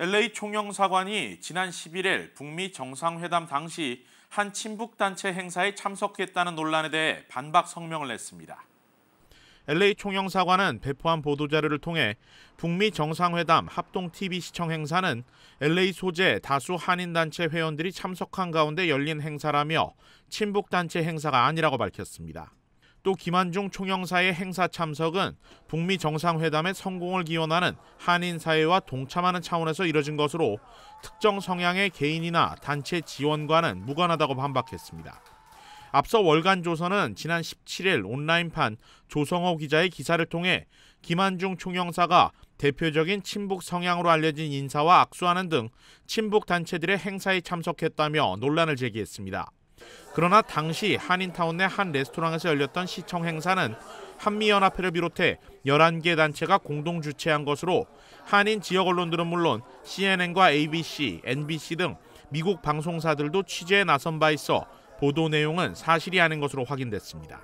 LA 총영사관이 지난 11일 북미 정상회담 당시 한 친북단체 행사에 참석했다는 논란에 대해 반박 성명을 냈습니다. LA 총영사관은 배포한 보도자료를 통해 북미 정상회담 합동 TV 시청 행사는 LA 소재 다수 한인단체 회원들이 참석한 가운데 열린 행사라며 친북단체 행사가 아니라고 밝혔습니다. 또 김한중 총영사의 행사 참석은 북미 정상회담의 성공을 기원하는 한인 사회와 동참하는 차원에서 이뤄진 것으로 특정 성향의 개인이나 단체 지원과는 무관하다고 반박했습니다. 앞서 월간 조선은 지난 17일 온라인판 조성호 기자의 기사를 통해 김한중 총영사가 대표적인 친북 성향으로 알려진 인사와 악수하는 등 친북 단체들의 행사에 참석했다며 논란을 제기했습니다. 그러나 당시 한인타운 내한 레스토랑에서 열렸던 시청 행사는 한미연합회를 비롯해 11개 단체가 공동 주최한 것으로 한인 지역 언론들은 물론 CNN과 ABC, NBC 등 미국 방송사들도 취재에 나선 바 있어 보도 내용은 사실이 아닌 것으로 확인됐습니다.